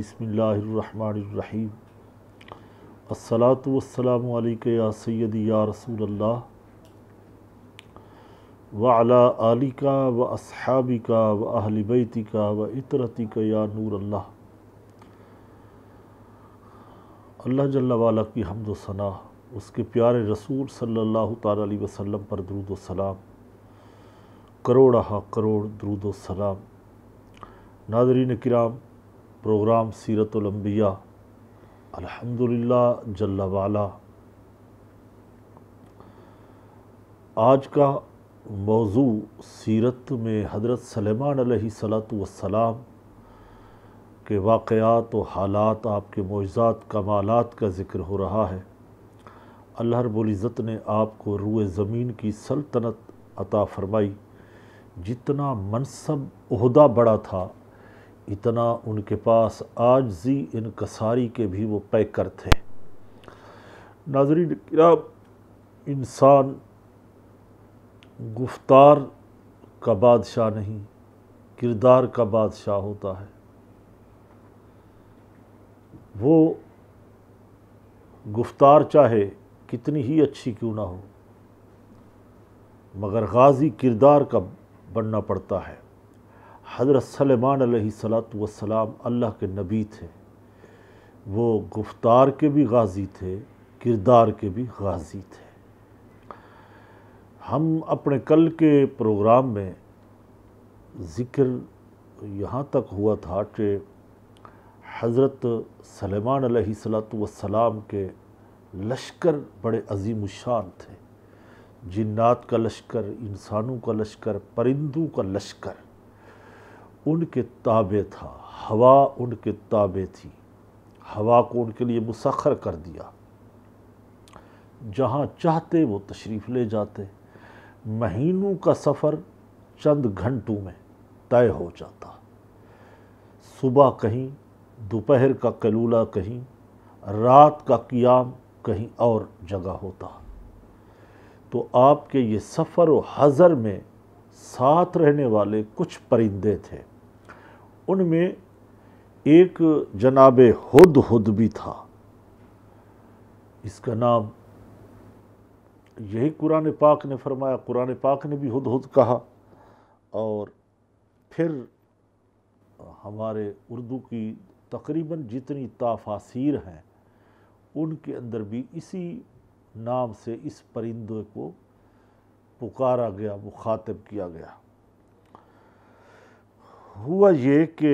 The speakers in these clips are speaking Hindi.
बसमीम अस्सलात वसलाम या सैद या रसूल अल्लाह वाला आली का व असहाबी व अहल बैतिका व इतरतिका या नूर अल्लाह अल्लाह जल्ला वाला की हमद सना उसके प्यारे रसूल सल्लल्लाहु अलैहि वसल्लम पर दरुद सलाम करोड़ हा करोड़ दरुद सलाम नाजरीन कराम प्रोग्राम सीरतलम्बिया अल्हम्दुलिल्लाह जल्ला वाला आज का मौजू सीरत में हजरत सलमान सलात वसलाम के वाक़ात व हालात आपके मुआजात कमालत का ज़िक्र हो रहा है अल्लाह रबुल्ज़त ने आपको रूए ज़मीन की सल्तनत अता फ़रमाई जितना मनसब अहदा बड़ा था इतना उनके पास आज इन इनकसारी के भी वो पैकर थे नाजरीन इंसान गुफ्तार का बादशाह नहीं किरदार का बादशाह होता है वो गुफ्तार चाहे कितनी ही अच्छी क्यों ना हो मगर गाजी किरदार का बनना पड़ता है हज़रत सलेमान वसलाम अल्लाह के नबी थे वो गुफ्तार के भी गाजी थे किरदार के भी गाजी थे हम अपने कल के प्रोग्राम में ज़िक्र यहाँ तक हुआ था कि हज़रत सलेमान वसलाम के लश्कर बड़े अजीम शान थे जिन्नात का लश्कर इंसानों का लश्कर परिंदों का लश्कर उनके ताबे था हवा उनके ताबे थी हवा को उनके लिए मुसखर कर दिया जहाँ चाहते वो तशरीफ़ ले जाते महीनों का सफ़र चंद घंटों में तय हो जाता सुबह कहीं दोपहर का कलूला कहीं रात का कियाम कहीं और जगह होता तो आपके ये सफ़र व हज़र में साथ रहने वाले कुछ परिंदे थे उनमें एक जनाब हद हद भी था इसका नाम यही कुरान पाक ने फरमाया कुरान पाक ने भी हद हद कहा और फिर हमारे उर्दू की तकरीबन जितनी ताफासिर हैं उनके अंदर भी इसी नाम से इस परिंदे को पुकारा गया मुखातब किया गया हुआ ये कि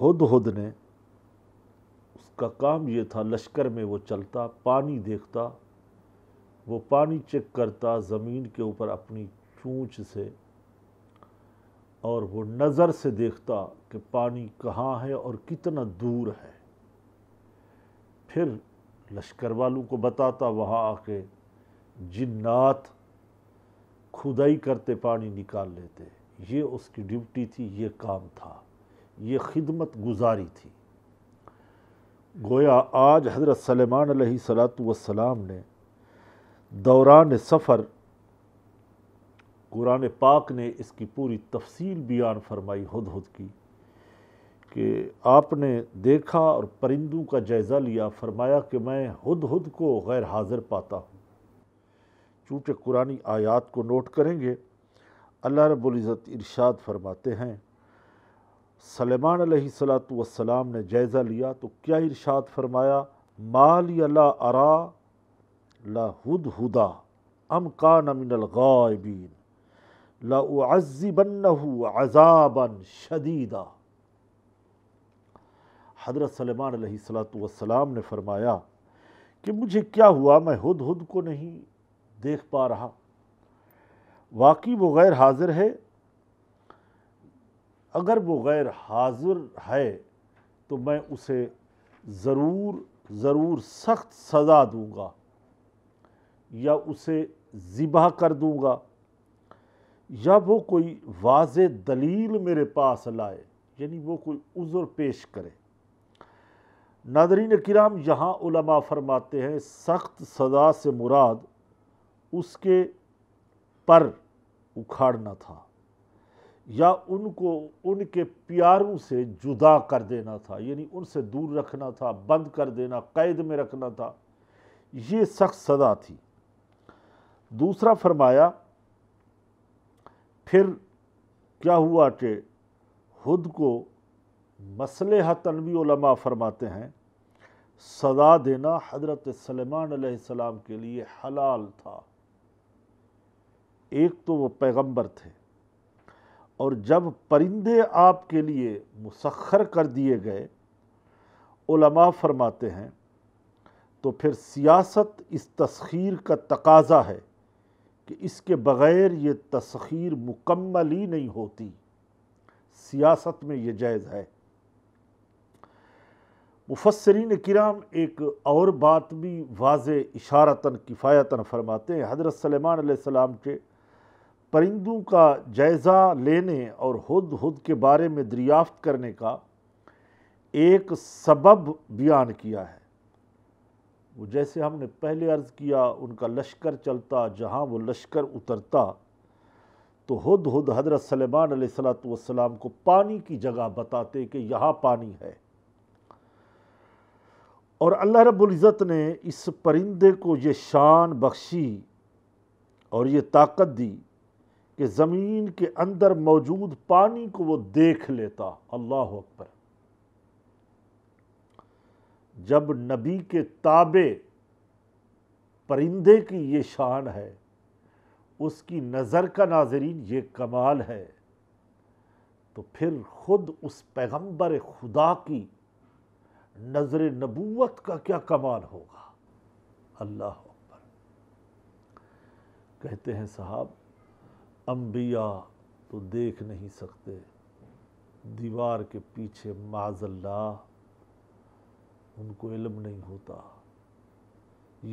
हद हद ने उसका काम ये था लश्कर में वो चलता पानी देखता वो पानी चेक करता ज़मीन के ऊपर अपनी चूँच से और वो नज़र से देखता कि पानी कहाँ है और कितना दूर है फिर लश्कर वालों को बताता वहाँ आके जिन्नात खुदाई करते पानी निकाल लेते ये उसकी ड्यूटी थी ये काम था ये खिदमत गुजारी थी गोया आज हज़रत सलेमान सलातम ने दौरान सफ़र कुरान पाक ने इसकी पूरी तफसील बयान फरमाई हद हद की कि आपने देखा और परिंदों का जायज़ा लिया फरमाया कि मैं हद हद को गैर हाज़िर पाता हूँ चूँकि कुरानी आयात को नोट करेंगे अल्लाह रबुल्ज़त इरशाद फरमाते हैं सलेमान सलाम ने जायज़ा लिया तो क्या इरशाद फरमाया माल अला अरा ला हुद हुदा अम कान मिनलगाबिन लाज़िबन अजाबन शदीदा हज़रत सलेमान सलाम ने फरमाया कि मुझे क्या हुआ मैं हद हद को नहीं देख पा रहा वाकई वो गैर हाजिर है अगर वो गैर हाजिर है तो मैं उसे ज़रूर ज़रूर सख्त सज़ा दूंगा या उसे ज़िबा कर दूंगा या वो कोई वाज दलील मेरे पास लाए यानी वो कोई उज़र पेश करे नादरीन किराम यहाँ उलमा फरमाते हैं सख्त सज़ा से मुराद उसके पर उखाड़ना था या उनको उनके प्यारों से जुदा कर देना था यानी उनसे दूर रखना था बंद कर देना कैद में रखना था ये सख्त सज़ा थी दूसरा फरमाया फिर क्या हुआ कि खुद को मसले उलमा फरमाते हैं सदा देना हज़रत सलमान सलाम के लिए हलाल था एक तो वो पैगंबर थे और जब परिंदे आपके लिए मुसखर कर दिए गए उलमा फरमाते हैं तो फिर सियासत इस तस्खीर का तकाजा है कि इसके बग़ैर ये तस्खीर मुकम्मल ही नहीं होती सियासत में ये जायज़ है मुफसरीन किराम एक और बात भी वाज इशारता किफ़ायता फरमाते हैं हज़रत सलेमान सलाम के परिंदों का जायज़ा लेने और हद हद के बारे में दरियाफ्त करने का एक सबब बयान किया है वो जैसे हमने पहले अर्ज़ किया उनका लश्कर चलता जहाँ वो लश्कर उतरता तो हद हद हज़रत सलेमान सलाम को पानी की जगह बताते कि यहाँ पानी है और अल्लाह रब्ज़त ने इस परिंदे को ये शान बख्शी और ये ताकत दी कि ज़मीन के अंदर मौजूद पानी को वो देख लेता अल्लाह अकबर जब नबी के ताबे परिंदे की ये शान है उसकी नज़र का नाजरीन ये कमाल है तो फिर खुद उस पैगंबर खुदा की नज़र नबूत का क्या कमाल होगा अल्लाह अकबर कहते हैं साहब अम्बिया तो देख नहीं सकते दीवार के पीछे माजल्ला उनको इलम नहीं होता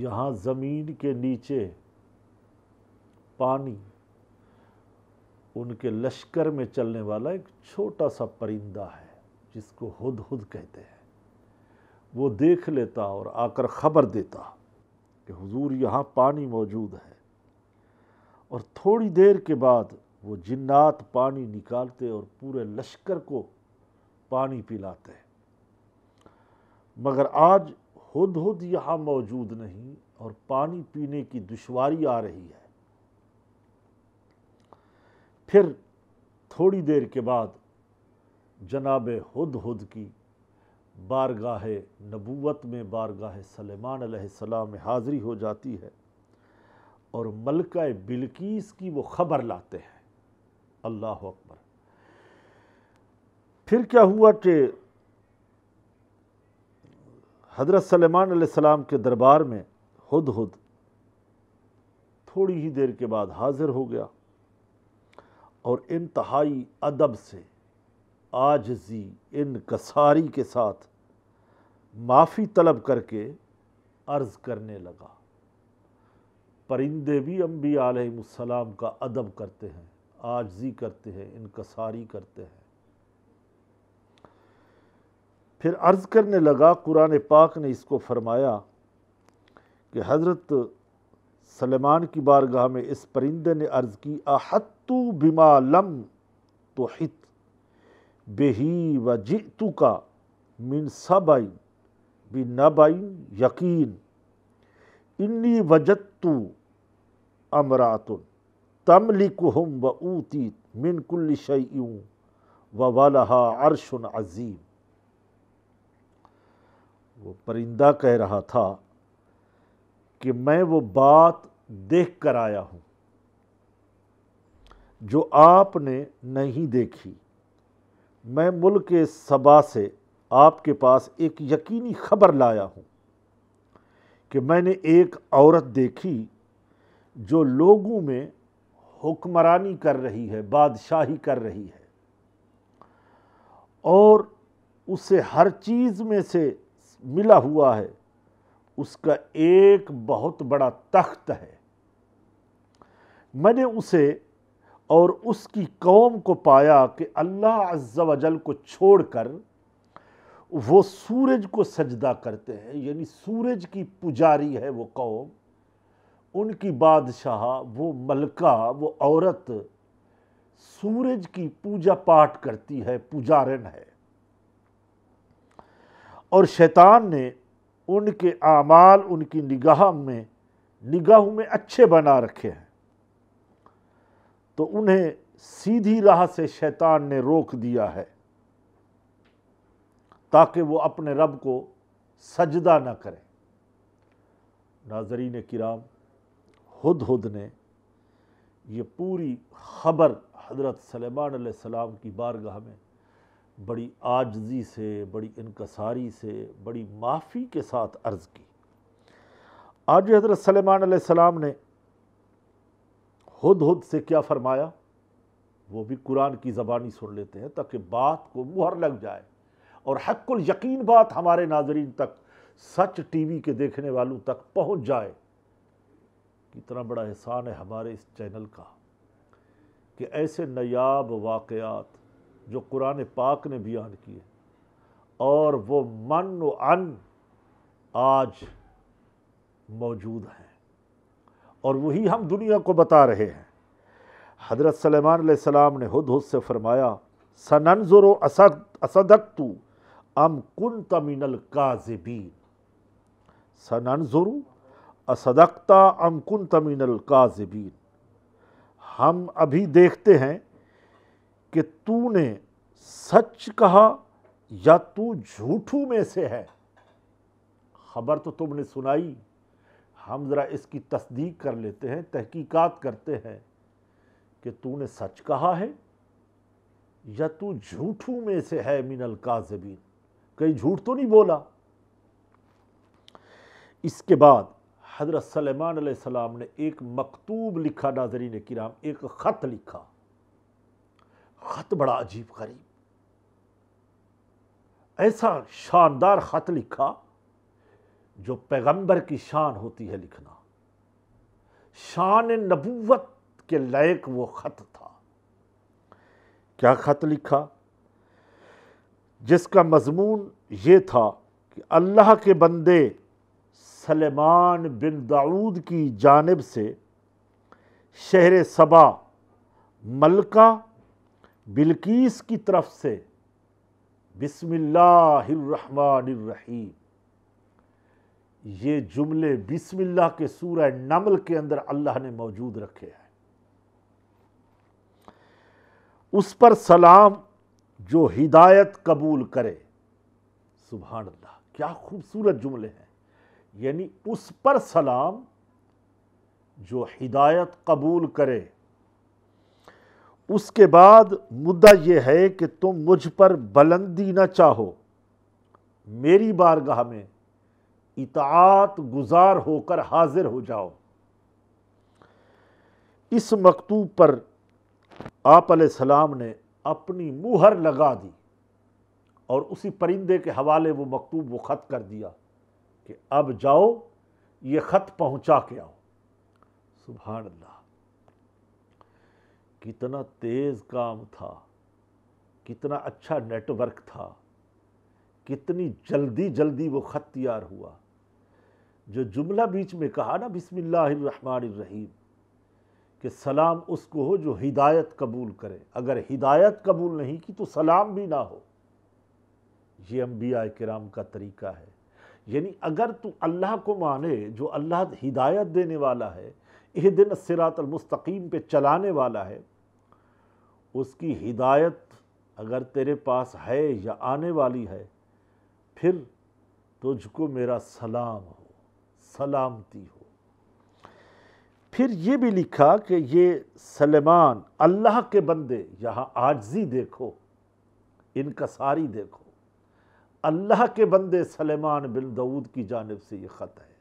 यहाँ ज़मीन के नीचे पानी उनके लश्कर में चलने वाला एक छोटा सा परिंदा है जिसको हद हद कहते हैं वो देख लेता और आकर ख़बर देता कि हुजूर यहाँ पानी मौजूद है और थोड़ी देर के बाद वो जिन्नात पानी निकालते और पूरे लश्कर को पानी पिलाते मगर आज हद हद यहाँ मौजूद नहीं और पानी पीने की दुश्वारी आ रही है फिर थोड़ी देर के बाद जनाब हद हद की बारगाह नबूवत में बारगाह सलेमान सलाम में हाज़िरी हो जाती है और मलका बिल्कीस की वो ख़बर लाते हैं अल्लाह अकबर फिर क्या हुआ कि हज़रत सलेमान सलाम के दरबार में हद हद थोड़ी ही देर के बाद हाज़िर हो गया और इंतहाई अदब से आजजी कसारी के साथ माफ़ी तलब करके अर्ज़ करने लगा परिंदे भी अम्बी आलम का अदब करते हैं आजजी करते हैं इनकसारी करते हैं फिर अर्ज़ करने लगा कुरान पाक ने इसको फरमाया कि हज़रत सलेमान की बारगाह में इस परिंदे ने अर्ज़ की आहतु बिमा लम तो हित बेही व जितु का मिन सबाइन बिन नबाइन यकीन इन्नी वजत्तु अमरातुन तमलिकुहम व ऊती मिन कुल्ल शयूँ व वलहा अरशन अजीम वो परिंदा कह रहा था कि मैं वो बात देख कर आया हूँ जो आपने नहीं देखी मैं मुल्क सबा से आपके पास एक यकीनी खबर लाया हूँ कि मैंने एक औरत देखी जो लोगों में हुक्मरानी कर रही है बादशाही कर रही है और उसे हर चीज़ में से मिला हुआ है उसका एक बहुत बड़ा तख्त है मैंने उसे और उसकी कौम को पाया कि अल्लाह अज्जा वजल को छोड़कर वो सूरज को सजदा करते हैं यानी सूरज की पुजारी है वो कौम उनकी बादशाह वो मलका वो औरत सूरज की पूजा पाठ करती है पुजारन है और शैतान ने उनके आमाल उनकी निगाह में निगाहों में अच्छे बना रखे हैं तो उन्हें सीधी राह से शैतान ने रोक दिया है ताकि वो अपने रब को सजदा ना करें नाजरीन किराम हद हद ने ये पूरी खबर हज़रत सलेमान सलाम की बारगाह में बड़ी आजजी से बड़ी इनकसारी से बड़ी माफ़ी के साथ अर्ज़ की आज हज़रत सलेमान सलाम ने खुद खुद से क्या फरमाया वो भी कुरान की ज़बानी सुन लेते हैं ताकि बात को मुहर लग जाए और हकुल यकीन बात हमारे नाजरीन तक सच टीवी के देखने वालों तक पहुंच जाए कितना बड़ा एहसान है हमारे इस चैनल का कि ऐसे नयाब वाक़ात जो कुरान पाक ने बयान किए और वो मन व अन आज मौजूद हैं और वही हम दुनिया को बता रहे हैं हज़रत सलेमान सलाम ने हद से फरमाया सननज़ुर असद असदक तू अम कुन तमिनल काजबीन सनजुरु असदकता अम कुन तमिनल काजबीन हम अभी देखते हैं कि तूने सच कहा या तू झूठू में से है खबर तो तुमने सुनाई हम ज़रा इसकी तस्दीक कर लेते हैं तहकीकात करते हैं कि तूने सच कहा है या तू झूठू में से है मिनल काजबीन कहीं झूठ तो नहीं बोला इसके बाद हज़रत सलेमान सलाम ने एक मकतूब लिखा नाजरीन किराम एक ख़त लिखा ख़त बड़ा अजीब गरीब ऐसा शानदार ख़त लिखा जो पैगंबर की शान होती है लिखना शान नबूवत के लायक वो ख़त था क्या ख़त लिखा जिसका मजमून ये था कि अल्लाह के बंदे सलेमान बिन दाऊद की जानब से शहर सबा मलका बिल्किस की तरफ से बिसमीम ये जुमले बिसमिल्ला के सूर नमल के अंदर अल्लाह ने मौजूद रखे हैं उस पर सलाम जो हिदायत कबूल करे सुबह अल्लाह क्या खूबसूरत जुमले हैं यानी उस पर सलाम जो हिदायत कबूल करे उसके बाद मुद्दा यह है कि तुम मुझ पर बुलंदी ना चाहो मेरी बारगाह में इतात गुजार होकर हाजिर हो जाओ इस मकतूब पर आप सलाम ने अपनी मुहर लगा दी और उसी परिंदे के हवाले वो मकतूब वो ख़त कर दिया कि अब जाओ ये ख़त पहुंचा के आओ सुबह अल्लाह कितना तेज़ काम था कितना अच्छा नेटवर्क था कितनी जल्दी जल्दी वो ख़त तैयार हुआ जो जुमला बीच में कहा ना बिसमीम कि सलाम उसको हो जो हिदायत कबूल करे अगर हिदायत कबूल नहीं की तो सलाम भी ना हो ये अम्बिया कराम का तरीका है यानी अगर तू अल्लाह को माने जो अल्लाह हिदायत देने वाला है यह दिन सिरातलमस्तकीम पे चलाने वाला है उसकी हिदायत अगर तेरे पास है या आने वाली है फिर तुझको मेरा सलाम हो सलामती हो फिर ये भी लिखा कि ये सलेमान अल्लाह के बंदे यहाँ आजजी देखो इनका सारी देखो अल्लाह के बंदे सलेमान बिन दऊद की जानब से ये ख़त है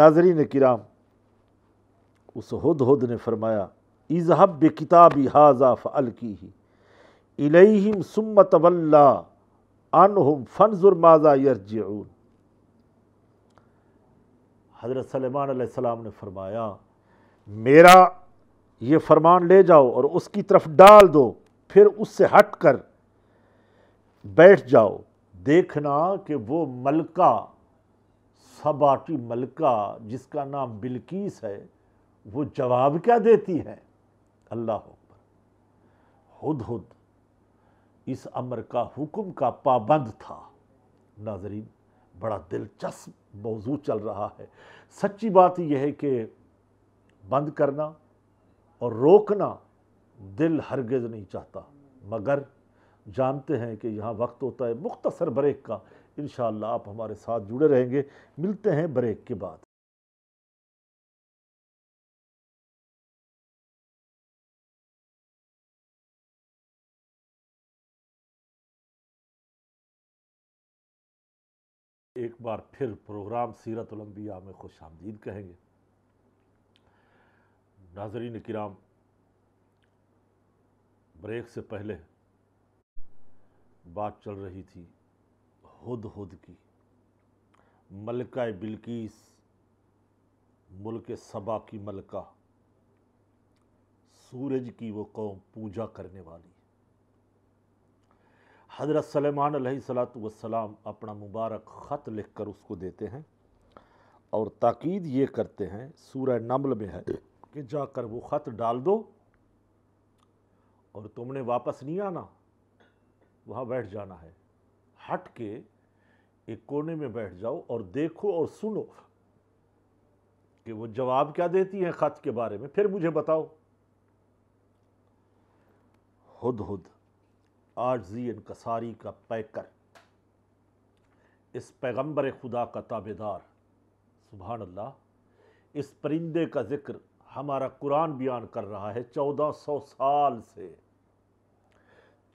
नाजरीन किराम उस हद हद ने फरमाया इजहब बे किताबी हाजा फ़ल की ही इलेम सुम्मत वल्ला हम फनजुर जुर्माजा यरजून हज़रत सलेमान सलाम ने फरमाया मेरा ये फरमान ले जाओ और उसकी तरफ डाल दो फिर उससे हट कर बैठ जाओ देखना कि वो मलका सबाटी मलका जिसका नाम बिल्किस है वो जवाब क्या देती है अल्लाह हद हद इस अमर का हुक्म का पाबंद था नाजरीन बड़ा दिलचस्प मौजू चल रहा है सच्ची बात यह है कि बंद करना और रोकना दिल हरगज़ नहीं चाहता मगर जानते हैं कि यहाँ वक्त होता है मुख्तसर ब्रेक का इन आप हमारे साथ जुड़े रहेंगे मिलते हैं ब्रेक के बाद एक बार फिर प्रोग्राम सीरत ओलम्बिया में खुश आमदीद कहेंगे नाजरीन कराम ब्रेक से पहले बात चल रही थी हद हद की मलका बिल्किस मुल्क सबा की मलका सूरज की वो कौम पूजा करने वाली हज़रत सलेमान वसलाम अपना मुबारक ख़त लिख कर उसको देते हैं और ताक़ीद ये करते हैं सूरह नमल में है कि जाकर वो ख़त डाल दो और तुमने वापस नहीं आना वहाँ बैठ जाना है हट के एक कोने में बैठ जाओ और देखो और सुनो कि वो जवाब क्या देती हैं ख़त के बारे में फिर मुझे बताओ हद हद आर्जी इनकसारी का पैकर इस पैगंबर खुदा का ताबेदार सुबहान अल्लाह इस परिंदे का ज़िक्र हमारा कुरान बयान कर रहा है चौदह सौ साल से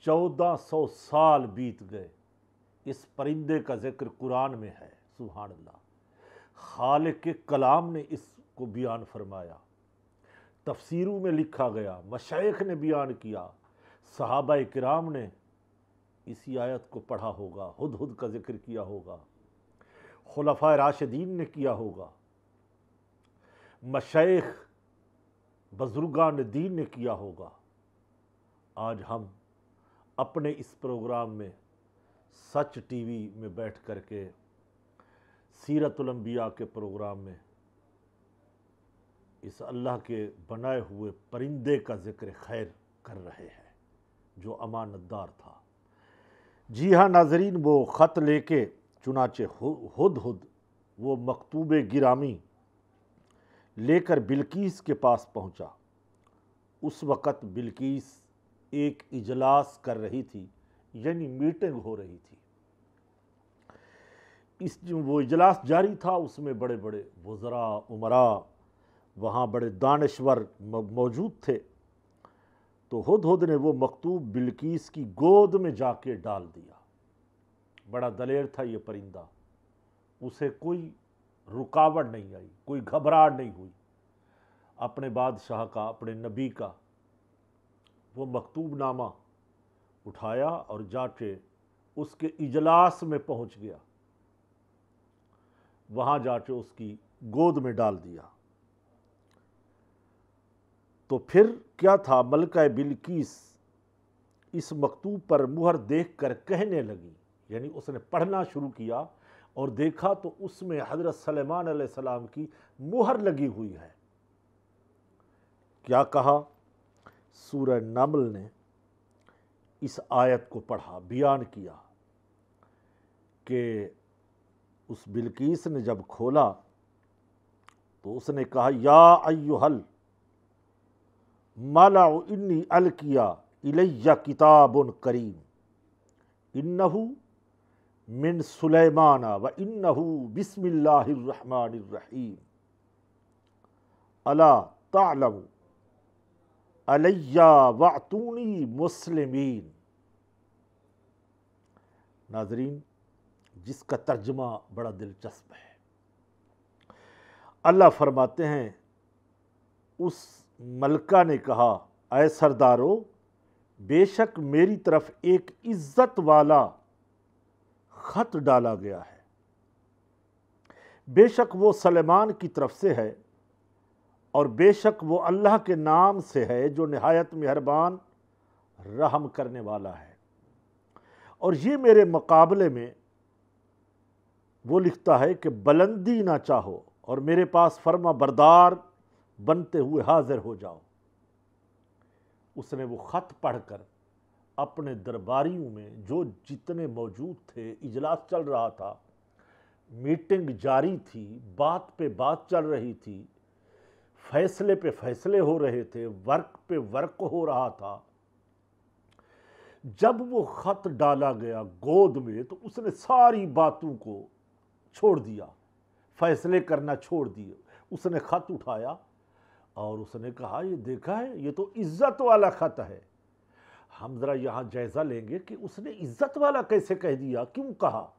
चौदह सौ साल बीत गए इस परिंदे का ज़िक्र कुरान में है सुबहान अल्लाह खाल के कलाम ने इसको बयान फरमाया तफसीरों में लिखा गया मशाइख ने बयान किया सहाबा कराम ने इसी आयत को पढ़ा होगा हद हद का जिक्र किया होगा खलफा राशिदीन ने किया होगा मशेख बजुर्गान दीन ने किया होगा आज हम अपने इस प्रोग्राम में सच टीवी में बैठ कर के सीरतलम्बिया के प्रोग्राम में इस अल्लाह के बनाए हुए परिंदे का ज़िक्र खैर कर रहे हैं जो अमानतदार था जी हाँ नाजरीन वो ख़त लेके चुनाचे हुद हुद वो मकतूब गिरामी लेकर बिल्कीस के पास पहुंचा उस वक़्त बिल्किस एक इजलास कर रही थी यानी मीटिंग हो रही थी इस वो इजलास जारी था उसमें बड़े बड़े वज़रा उमरा वहाँ बड़े दानश्वर मौजूद थे तो हद ने वो मकतूब बिल्किस की गोद में जाके डाल दिया बड़ा दलेर था ये परिंदा उसे कोई रुकावट नहीं आई कोई घबराहट नहीं हुई अपने बादशाह का अपने नबी का वो मकतूब नामा उठाया और जाके उसके इजलास में पहुंच गया वहां जाके उसकी गोद में डाल दिया तो फिर क्या था मलका बिल्किस इस मकतूब पर मुहर देख कर कहने लगी यानी उसने पढ़ना शुरू किया और देखा तो उसमें हज़रत सलेमान सलाम की मुहर लगी हुई है क्या कहा सूर नमल ने इस आयत को पढ़ा बयान किया कि उस बिल्किस ने जब खोला तो उसने कहा या अयुहल माला इन्नी अलकिया इलैया उन करीम इन्नहू मिन सुलेमाना व इन्नहू बिस्मिल्लाहिर्रहमानिर्रहीम अला तालम अलैया वातूनी मुस्लिमीन नाजरीन जिसका तर्जमा बड़ा दिलचस्प है अल्लाह फरमाते हैं उस मलका ने कहा अय सरदारो बेशक मेरी तरफ एक इज़्ज़त वाला ख़त डाला गया है बेशक वो सलेमान की तरफ से है और बेशक वो अल्लाह के नाम से है जो नहायत मेहरबान रहम करने वाला है और ये मेरे मुकाबले में वो लिखता है कि बुलंदी ना चाहो और मेरे पास फर्मा बरदार बनते हुए हाजिर हो जाओ उसने वो ख़त पढ़कर अपने दरबारियों में जो जितने मौजूद थे इजलास चल रहा था मीटिंग जारी थी बात पे बात चल रही थी फैसले पे फैसले हो रहे थे वर्क पे वर्क हो रहा था जब वो ख़त डाला गया गोद में तो उसने सारी बातों को छोड़ दिया फैसले करना छोड़ दिए उसने ख़त उठाया और उसने कहा ये देखा है ये तो इज्जत वाला ख़त है हम ज़रा यहाँ जायज़ा लेंगे कि उसने इज्जत वाला कैसे कह दिया क्यों कहा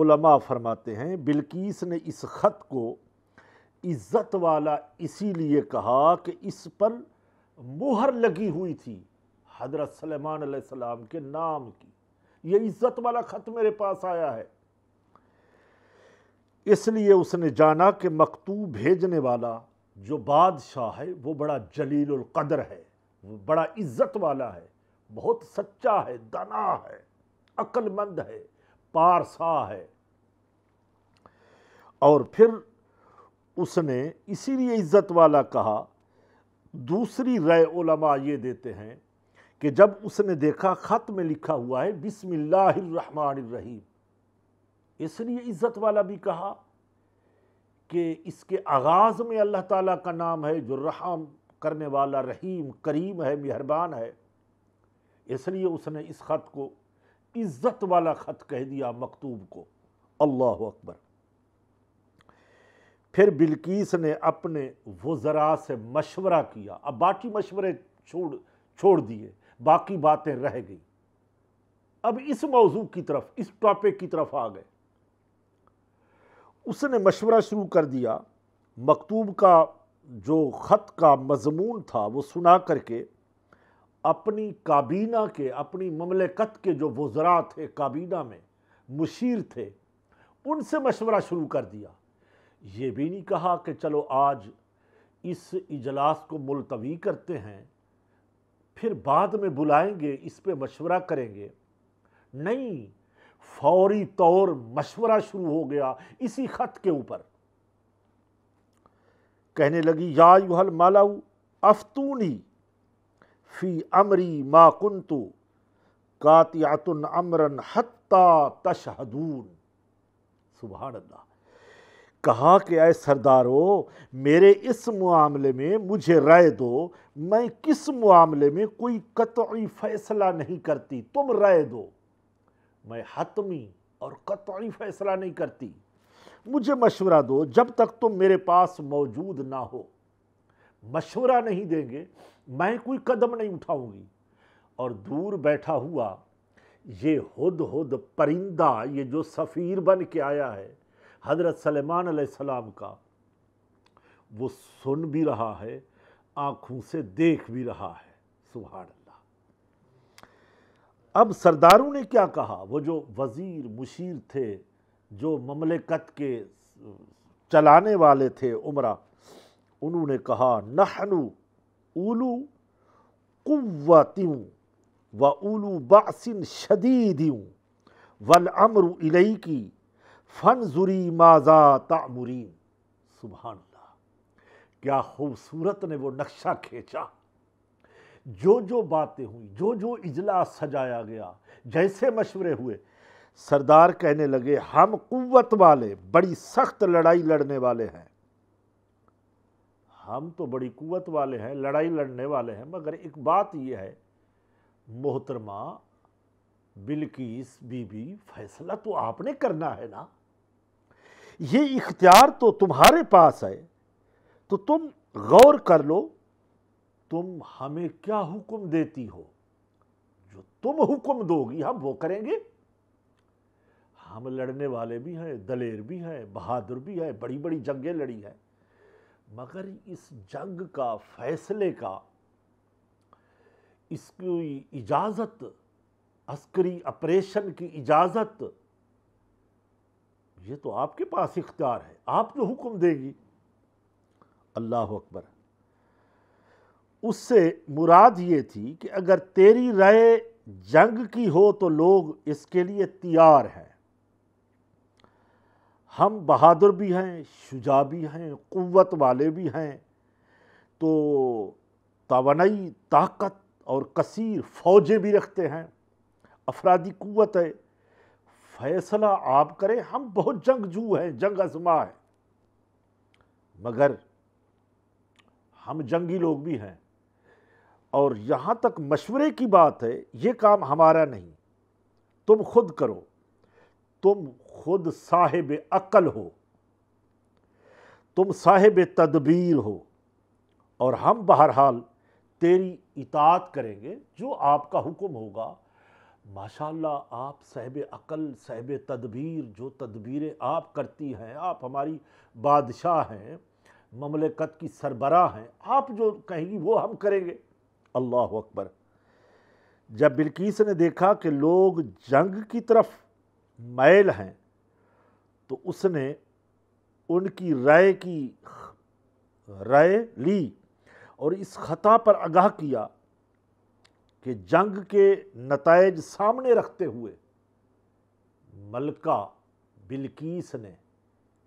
उलमा फरमाते हैं बिल्किस ने इस ख़त को इज़्ज़त वाला इसीलिए कहा कि इस पर मोहर लगी हुई थी हज़रत सलेमान सलाम के नाम की ये इज़्ज़त वाला ख़त मेरे पास आया है इसलिए उसने जाना कि मकतूब भेजने वाला जो बादशाह है वो बड़ा जलील कदर है वो बड़ा इज़्ज़त वाला है बहुत सच्चा है दना है अक्लमंद है पारसा है और फिर उसने इसीलिए इज़्ज़त वाला कहा दूसरी राय उलमा ये देते हैं कि जब उसने देखा ख़त में लिखा हुआ है रहीम इसलिए इज़्ज़त वाला भी कहा कि इसके आगाज़ में अल्लाह ताला का नाम है जो रहम करने वाला रहीम करीम है मेहरबान है इसलिए उसने इस ख़त को इज़्ज़त वाला ख़त कह दिया मकतूब को अल्लाह अकबर फिर बिल्किस ने अपने वज़रा से मशवरा किया अब बाकी मशवरे छोड़ छोड़ दिए बाकी बातें रह गई अब इस मौजू की तरफ इस टॉपिक की तरफ आ गए उसने मशवरा शुरू कर दिया मकतूब का जो ख़त का मजमून था वो सुना करके अपनी काबीना के अपनी ममलकत के जो वज़रा थे काबीना में मुशीर थे उनसे मशवरा शुरू कर दिया ये भी नहीं कहा कि चलो आज इस इजलास को मुलतवी करते हैं फिर बाद में बुलाएंगे इस पर मशवरा करेंगे नहीं फौरी तौर मशवरा शुरू हो गया इसी ख़त के ऊपर कहने लगी या युहल मालाऊ अफतूनी फ़ी अमरी मा कुंतु कातियातुन अमरन हत्ता तशहदून सुबह अल्लाह कहा कि अय सरदारो मेरे इस मामले में मुझे राय दो मैं किस मामले में कोई कतई फैसला नहीं करती तुम राय दो मैं हतमी और कतई फैसला नहीं करती मुझे मशवरा दो जब तक तुम मेरे पास मौजूद ना हो मशवरा नहीं देंगे मैं कोई कदम नहीं उठाऊंगी और दूर बैठा हुआ ये हद हद परिंदा ये जो सफ़ीर बन के आया है हज़रत सलेमान सलाम का वो सुन भी रहा है आँखों से देख भी रहा है सुहाड़ अब सरदारों ने क्या कहा वो जो वज़ीर मुशीर थे जो ममलिकत के चलाने वाले थे उमरा उन्होंने कहा नहनु उलू कुवतियों व उलू बासिन शदीदियों वल अमर इलई की फनजुरी माजा तामुरीन सुबहानल्ला क्या खूबसूरत ने वो नक्शा खींचा जो जो बातें हुई जो जो इजलास सजाया गया जैसे मशवरे हुए सरदार कहने लगे हम कुत वाले बड़ी सख्त लड़ाई लड़ने वाले हैं हम तो बड़ी कुत वाले हैं लड़ाई लड़ने वाले हैं मगर एक बात यह है मोहतरमा बिल्किस बीबी फैसला तो आपने करना है ना ये इख्तियार तो तुम्हारे पास है तो तुम गौर कर लो तुम हमें क्या हुक्म देती हो जो तुम हुक्म दोगी हम वो करेंगे हम लड़ने वाले भी हैं दलेर भी हैं बहादुर भी हैं बड़ी बड़ी जंगें लड़ी हैं मगर इस जंग का फैसले का इसकी इजाज़त अस्करी ऑपरेशन की इजाज़त ये तो आपके पास इख्तियार है आप जो हुक्म देगी अल्लाह अकबर उससे मुराद ये थी कि अगर तेरी राय जंग की हो तो लोग इसके लिए तैयार हैं हम बहादुर भी हैं शुजा भी हैं क़वत वाले भी हैं तो तोानई ताकत और कसीर फ़ौजें भी रखते हैं अफरादी क़वत है फ़ैसला आप करें हम बहुत जंगजू हैं जंग आजमा है मगर हम जंगी लोग भी हैं और यहाँ तक मशवरे की बात है ये काम हमारा नहीं तुम खुद करो तुम खुद साहेब अक्ल हो तुम साहेब तदबीर हो और हम बहरहाल तेरी इतात करेंगे जो आपका हुक्म होगा माशाल्लाह आप साहब अकल साहब तदबीर जो तदबीरें आप करती हैं आप हमारी बादशाह हैं ममलकत की सरबरा हैं आप जो कहेंगी वो हम करेंगे अल्लाह अकबर जब बिल्किस ने देखा कि लोग जंग की तरफ मैल हैं तो उसने उनकी राय की राय ली और इस ख़ता पर आगाह किया कि जंग के नतज सामने रखते हुए मलका बिल्किस ने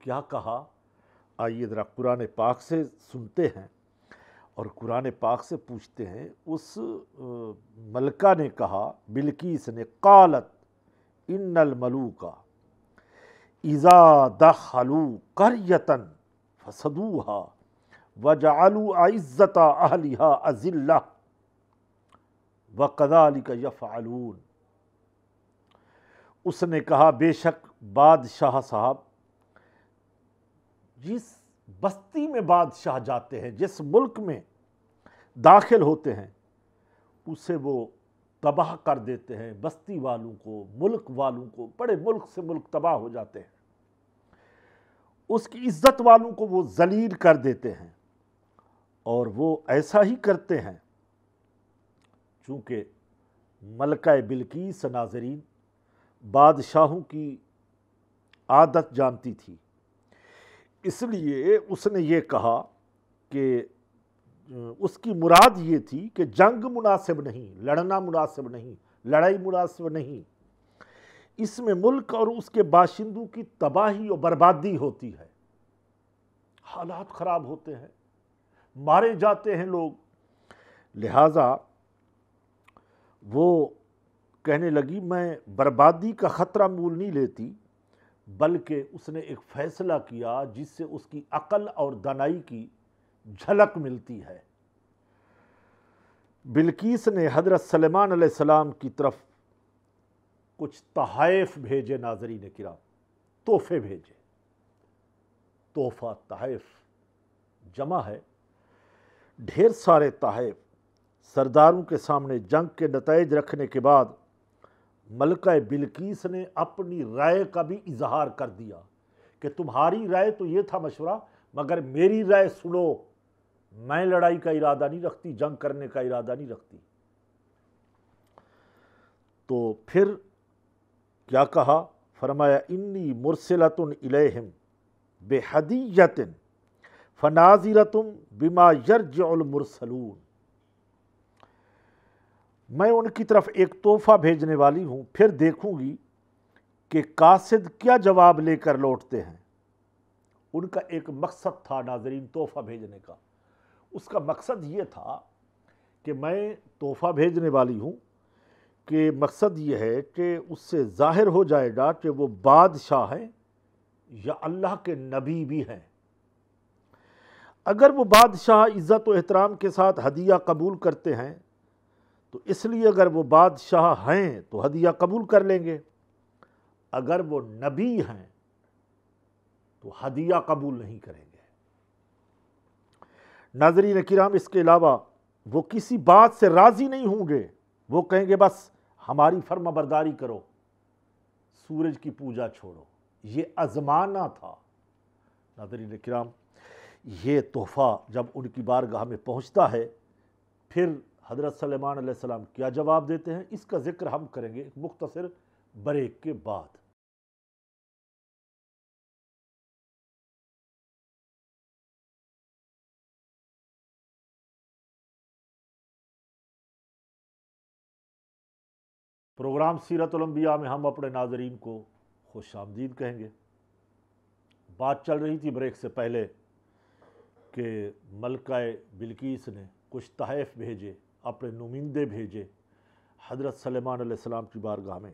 क्या कहा आइए ज़रा कुरान पाक से सुनते हैं और कुरान पाक से पूछते हैं उस मलका ने कहा बिल्किस ने कालत इन्नल का इज़ा दखलू करयतन फसदूहा वजालू आइज़त अहलिहा अजिल्ला व कदालिक यफ़ालून उसने कहा बेशक बादशाह साहब जिस बस्ती में बादशाह जाते हैं जिस मुल्क में दाखिल होते हैं उसे वो तबाह कर देते हैं बस्ती वालों को मुल्क वालों को बड़े मुल्क से मुल्क तबाह हो जाते हैं उसकी इज्जत वालों को वो जलील कर देते हैं और वो ऐसा ही करते हैं चूँकि मलका बिल्कीस नाजरीन बादशाहों की आदत जानती थी इसलिए उसने ये कहा कि उसकी मुराद ये थी कि जंग मुनासिब नहीं लड़ना मुनासिब नहीं लड़ाई मुनासिब नहीं इसमें मुल्क और उसके बाशिंदों की तबाही और बर्बादी होती है हालात ख़राब होते हैं मारे जाते हैं लोग लिहाजा वो कहने लगी मैं बर्बादी का ख़तरा मूल नहीं लेती बल्कि उसने एक फ़ैसला किया जिससे उसकी अकल और दनाई की झलक मिलती है बिल्किस ने हज़रत सलेमान सलाम की तरफ कुछ तहाइफ भेजे नाजरी ने किराम तोहफे भेजे तोहफ़ा तहफ़ जमा है ढेर सारे तहाइफ सरदारों के सामने जंग के नतज रखने के बाद मलका बिल्किस ने अपनी राय का भी इजहार कर दिया कि तुम्हारी राय तो ये था मशवरा मगर मेरी राय सुनो मैं लड़ाई का इरादा नहीं रखती जंग करने का इरादा नहीं रखती तो फिर क्या कहा फरमाया इन्नी मुरसलतन इलेहिम बेहदीयतिन फनाजिरतुम बिमा उलमरसलून मैं उनकी तरफ एक तोहफा भेजने वाली हूँ फिर देखूंगी कि कासिद क्या जवाब लेकर लौटते हैं उनका एक मकसद था नाजरीन तोहफ़ा भेजने का उसका मकसद ये था कि मैं तोहफ़ा भेजने वाली हूँ कि मकसद ये है कि उससे ज़ाहिर हो जाएगा कि वो बादशाह हैं या अल्लाह के नबी भी हैं अगर वो बादशाह इज़्ज़त व एहतराम के साथ हदिया कबूल करते हैं तो इसलिए अगर वो बादशाह हैं तो हदिया कबूल कर लेंगे अगर वो नबी हैं तो हदिया कबूल नहीं करेंगे नाजरीन किराम इसके अलावा वो किसी बात से राज़ी नहीं होंगे वो कहेंगे बस हमारी फर्मा करो सूरज की पूजा छोड़ो ये अजमाना था नादरीन किराम ये तोहफ़ा जब उनकी बारगाह में पहुंचता है फिर हज़रत सलेमान सलाम क्या जवाब देते हैं इसका ज़िक्र हम करेंगे एक मुख्तर ब्रेक के बाद प्रोग्राम सीरतलम्बिया में हम अपने नाजरीन को खुश आमदीद कहेंगे बात चल रही थी ब्रेक से पहले कि मलका बिल्किस ने कुछ तहफ़ भेजे अपने नुमिंदे भेजे हज़रत सलेमान सलाम की बारगाह में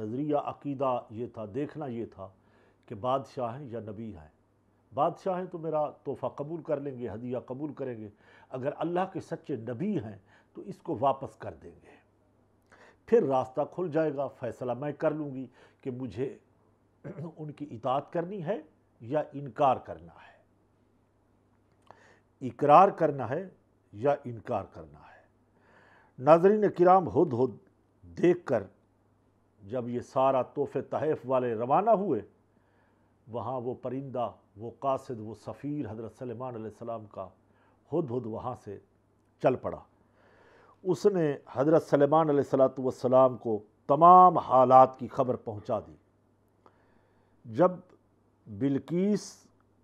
नज़रिया अकीदा ये था देखना ये था कि बादशाह हैं या नबी हैं बादशाह हैं तो मेरा तोहफ़ा कबूल कर लेंगे हदिया कबूल करेंगे अगर अल्लाह के सच्चे नबी हैं तो इसको वापस कर देंगे फिर रास्ता खुल जाएगा फ़ैसला मैं कर लूँगी कि मुझे उनकी इतात करनी है या इनकार करना है इकरार करना है या इनकार करना है नाजरीन किराम हद हद देख कर जब ये सारा तोहफ़े तहफ़ वाले रवाना हुए वहाँ वो परिंदा वो कासद वो सफ़ीर हज़रत सलमान सलाम का हद हद वहाँ से चल पड़ा उसने हज़रत सलमान सलाम को तमाम हालात की खबर पहुँचा दी जब बिल्किस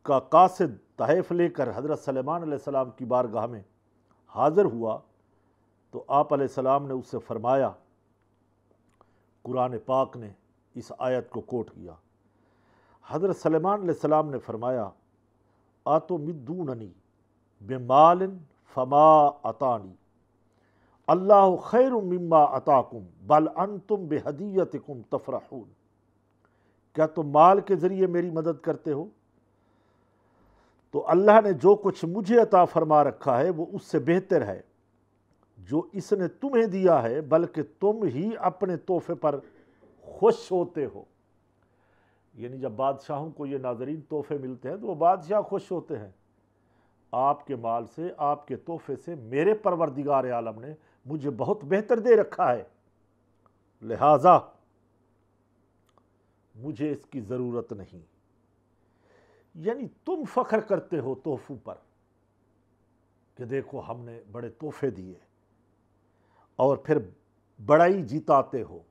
का कासद तहफ़ लेकर हज़रत सलमान सलाम की बारगाह में हाज़िर हुआ तो आप सलाम ने उससे फरमाया कुरान पाक ने इस आयत को कोट किया हज़रत सलेमान सलाम ने फरमाया आतो मिदूननी बेमालिन फमा अतानी अल्लाह खैर मम्मा अताकुम बल अन तुम बेहदीत कुम तफराहून क्या तुम माल के ज़रिए मेरी मदद करते हो तो अल्लाह ने जो कुछ मुझे अता फरमा रखा है वो उससे बेहतर है जो इसने तुम्हें दिया है बल्कि तुम ही अपने तोहफे पर खुश होते हो यानी जब बादशाहों को ये नाजरीन तोहफे मिलते हैं तो वो बादशाह खुश होते हैं आपके माल से आपके तोहफे से मेरे परवरदिगार आलम ने मुझे बहुत बेहतर दे रखा है लिहाजा मुझे इसकी ज़रूरत नहीं यानी तुम फख्र करते हो तोहफों पर कि देखो हमने बड़े तोहफे दिए और फिर बड़ाई जीताते हो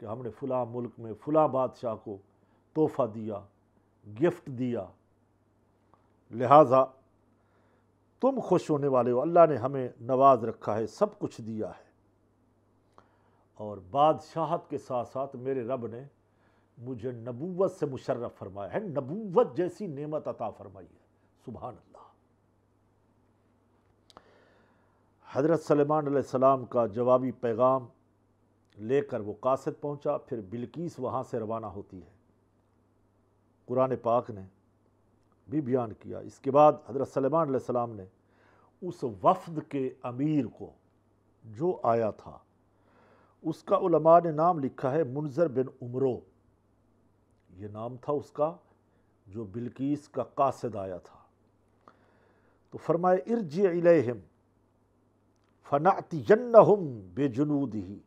कि हमने फुला मुल्क में फ़लाँ बादशाह को तोहफ़ा दिया गिफ्ट दिया लिहाजा तुम खुश होने वाले हो अल्लाह ने हमें नवाज रखा है सब कुछ दिया है और बादशाहत के साथ साथ मेरे रब ने मुझे नबूवत से मुशर्रफ़ फरमाया है नबूवत जैसी नेमत अता फरमाई है सुबहान हज़रत सलमान सलाम का जवाबी पैगाम लेकर वो कासद पहुंचा फिर बिल्किस वहाँ से रवाना होती है कुरान पाक ने भी बयान किया इसके बाद हज़रत सलमान सलाम ने उस वफद के अमीर को जो आया था उसका उलमा ने नाम लिखा है मुनजर बिन उमरो ये नाम था उसका जो बिल्किस का कासद आया था तो फरमाए इर्ज इलेहम फ़नाती हम बेजुनूद ही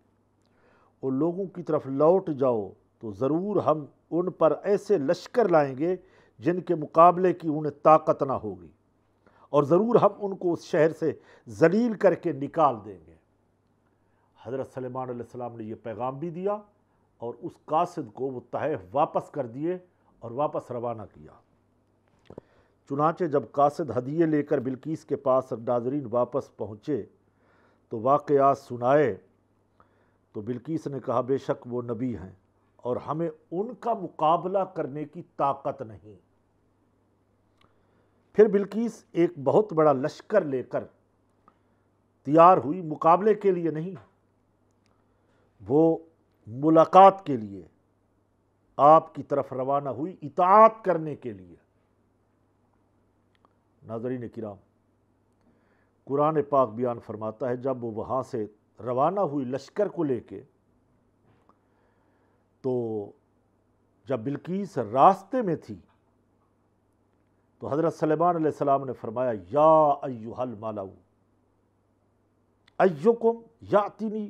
और लोगों की तरफ लौट जाओ तो ज़रूर हम उन पर ऐसे लश्कर लाएंगे जिनके मुकाबले की उन्हें ताकत ना होगी और ज़रूर हम उनको उस शहर से जलील करके निकाल देंगे हज़रत सलेमान सलाम ने यह पैगाम भी दिया और उस कासद को वो तहफ़ वापस कर दिए और वापस रवाना किया चुनाचे जब कासिद हदिये लेकर बिल्किस के पास नाजरीन वापस पहुँचे तो वाक़ात सुनाए तो बिल्किस ने कहा बेशक वो नबी हैं और हमें उनका मुकाबला करने की ताकत नहीं फिर बिल्किस एक बहुत बड़ा लश्कर लेकर तैयार हुई मुकाबले के लिए नहीं वो मुलाकात के लिए आपकी तरफ रवाना हुई इतात करने के लिए नाजरीन किराम कुरान पाक बयान फरमाता है जब वो वहाँ से रवाना हुई लश्कर को लेके तो जब बिल्किस रास्ते में थी तो हज़रत सलेमान सलाम ने फरमाया या अयुहल मालाऊ अयुकुम यातिनी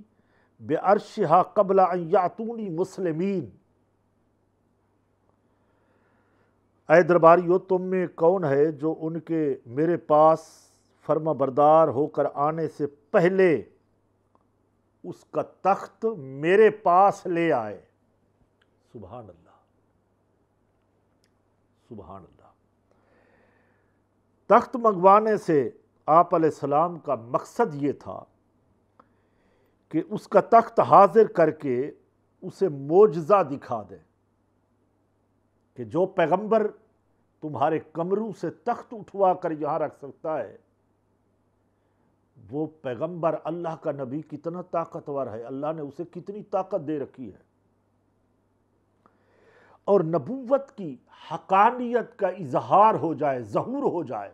बेअर्शहा कबला यातूनी मुसलमीन अय हो तुम में कौन है जो उनके मेरे पास फर्मा बरदार होकर आने से पहले उसका तख्त मेरे पास ले आए सुबहान अल्लाह सुबहान अल्लाह तख्त मंगवाने से आप सलाम का मकसद ये था कि उसका तख्त हाजिर करके उसे मोजा दिखा दें कि जो पैगंबर तुम्हारे कमरों से तख्त उठवा कर यहाँ रख सकता है वो पैगंबर अल्लाह का नबी कितना ताकतवर है अल्लाह ने उसे कितनी ताकत दे रखी है और नबूवत की हकानियत का इजहार हो जाए जहूर हो जाए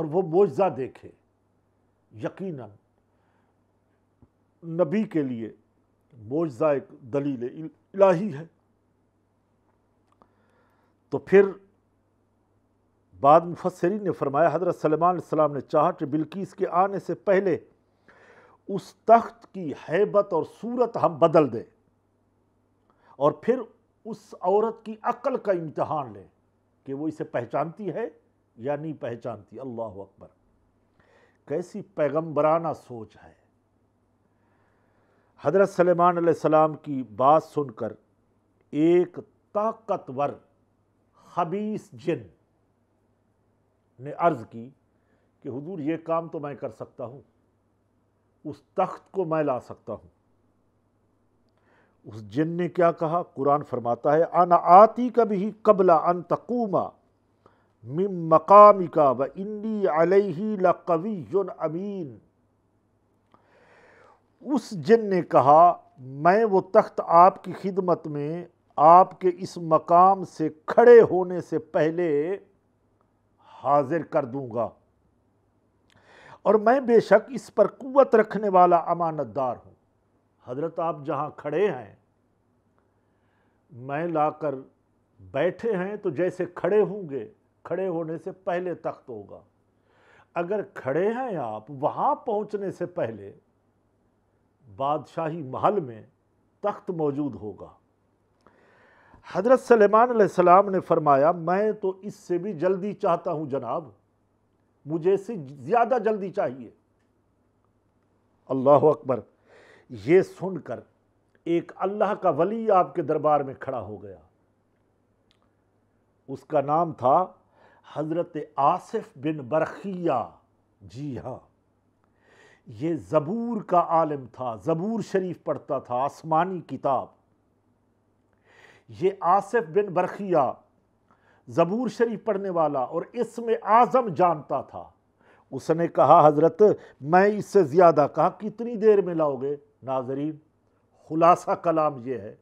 और वो मुआजा देखे यकीनन नबी के लिए मुआजा एक दलील इलाही है तो फिर बाद मुफसरीन ने फरमाया हज़रत सलमान ने चाहा कि बिल्किस के आने से पहले उस तख्त की हैबत और सूरत हम बदल दें और फिर उस औरत की अक्ल का इम्तहान लें कि वो इसे पहचानती है या नहीं पहचानती अल्लाह अकबर कैसी पैगम्बराना सोच है हज़रत सलेमान सलाम की बात सुनकर एक ताकतवर हबीस जिन ने अर्ज़ की कि हुजूर ये काम तो मैं कर सकता हूँ उस तख्त को मैं ला सकता हूँ उस जिन ने क्या कहा कुरान फरमाता है अन आती कभी कबला अन तकूमा मिम मकामिका व इन्नी अलही लकवी अमीन उस जिन ने कहा मैं वो तख्त आपकी खिदमत में आपके इस मकाम से खड़े होने से पहले हाजिर कर दूंगा और मैं बेशक इस पर कुवत रखने वाला अमानतदार हूँ हजरत आप जहाँ खड़े हैं मैं लाकर बैठे हैं तो जैसे खड़े होंगे खड़े होने से पहले तख्त होगा अगर खड़े हैं आप वहाँ पहुँचने से पहले बादशाही महल में तख्त मौजूद होगा हज़रत सलेमान ने फरमाया मैं तो इससे भी जल्दी चाहता हूँ जनाब मुझे इससे ज़्यादा जल्दी चाहिए अल्लाह अकबर ये सुनकर एक अल्लाह का वली आपके दरबार में खड़ा हो गया उसका नाम था हज़रत आसिफ बिन बरखिया जी हाँ ये ज़बूर का आलम था ज़बूर शरीफ पढ़ता था आसमानी किताब ये आसिफ बिन बरखिया ज़बूर शरीफ पढ़ने वाला और इसमें आज़म जानता था उसने कहा हज़रत मैं इससे ज़्यादा कहा कितनी देर में लाओगे नाजरीन खुलासा कलाम ये है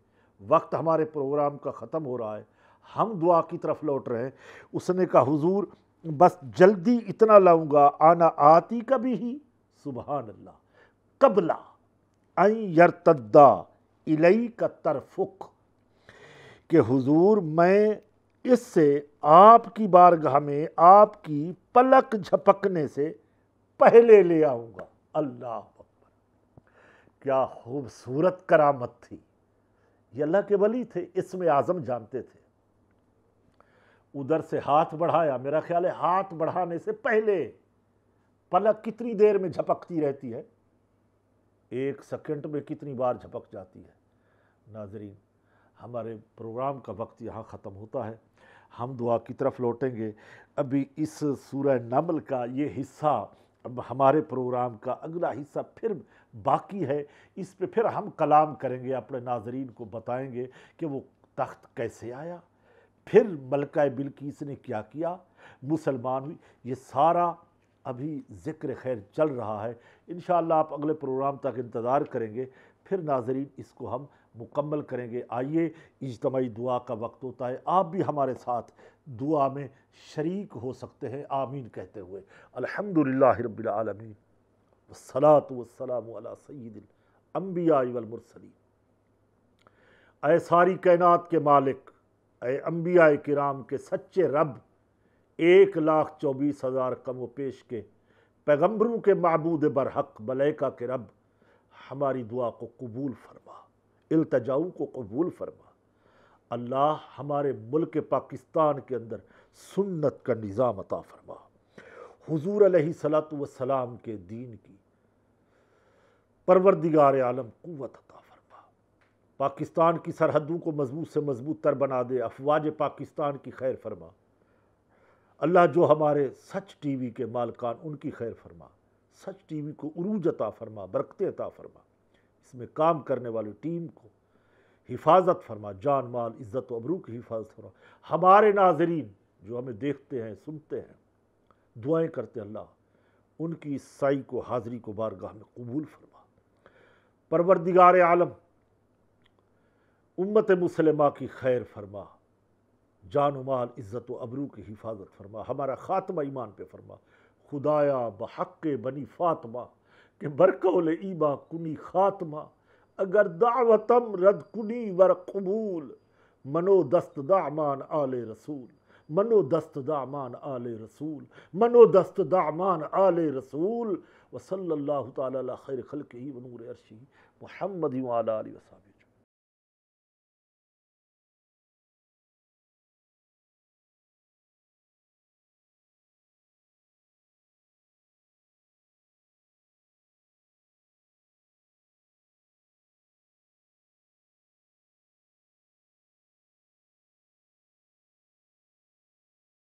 वक्त हमारे प्रोग्राम का ख़त्म हो रहा है हम दुआ की तरफ लौट रहे हैं उसने कहा हुजूर बस जल्दी इतना लाऊंगा आना आती कभी ही सुबह अल्लाह कबला अन इलई का तरफुख कि हुजूर मैं इससे आपकी बारगाह में आपकी पलक झपकने से पहले ले आऊँगा अल्लाह क्या खूबसूरत करामत थी ये अल्लाह के वली थे इसमें आज़म जानते थे उधर से हाथ बढ़ाया मेरा ख्याल है हाथ बढ़ाने से पहले पलक कितनी देर में झपकती रहती है एक सेकंड में कितनी बार झपक जाती है नाजरीन हमारे प्रोग्राम का वक्त यहाँ ख़त्म होता है हम दुआ की तरफ लौटेंगे अभी इस सूर्य नमल का ये हिस्सा अब हमारे प्रोग्राम का अगला हिस्सा फिर बाकी है इस पे फिर हम कलाम करेंगे अपने नाजरीन को बताएंगे कि वो तख्त कैसे आया फिर मलका बिल्किस ने क्या किया मुसलमान हुई ये सारा अभी ज़िक्र खैर चल रहा है इन आप अगले प्रोग्राम तक इंतज़ार करेंगे फिर नाजरीन इसको हम मुकम्मल करेंगे आइए इजतमाही दुआ का वक्त होता है आप भी हमारे साथ दुआ में शरीक हो सकते हैं आमीन कहते हुए अलहमदिल्ला रबालमीन वसलाम सईदिल अम्बियामरसली अय सारी कायनात के मालिक अय अम्बिया कराम के सच्चे रब एक लाख चौबीस हज़ार कम पेश के पैगम्बरों के मबूद बरहक मलैका के रब हमारी दुआ को कबूल फरमा अल्तजाऊ को कबूल फरमा अल्लाह हमारे मुल्क पाकिस्तान के अंदर सुन्नत का निज़ाम अता फरमा हजूर सलात वसलाम के दीन की परवरदिगार आलम क़वत अता फरमा पाकिस्तान की सरहदों को मजबूत से मजबूत तर बना दे अफवाज पाकिस्तान की खैर फरमा अल्लाह जो हमारे सच टी वी के मालकान उनकी खैर फरमा सच टी वी को अरूज अता फरमा बरकत अता फरमा इसमें काम करने वाली टीम को हिफाजत फरमा जान माल इज़्ज़त अबरू की हिफाजत फरमा हमारे नाजरीन जो हमें देखते हैं सुनते हैं दुआएं करते अल्लाह उनकी इस साई को हाज़री को बारगाह में कबूल फरमा परवरदिगार आलम उम्मत मुसलमा की खैर फरमा जान माल इज़्ज़त अबरू की हिफाजत फरमा हमारा ख़ात्मा ईमान पे फरमा खुदाया बहक बनी फ़ातमा कि बरकौल ईबा कुनी खात्मा अगर दावतम रद कुनी वर कबूल मनो दस्त दामान आल रसूल मनो दस्त दामान आल रसूल मनो दस्त दामान आल रसूल वसल्ला तैर खल के ही नूर अर्शी मोहम्मद वसाबी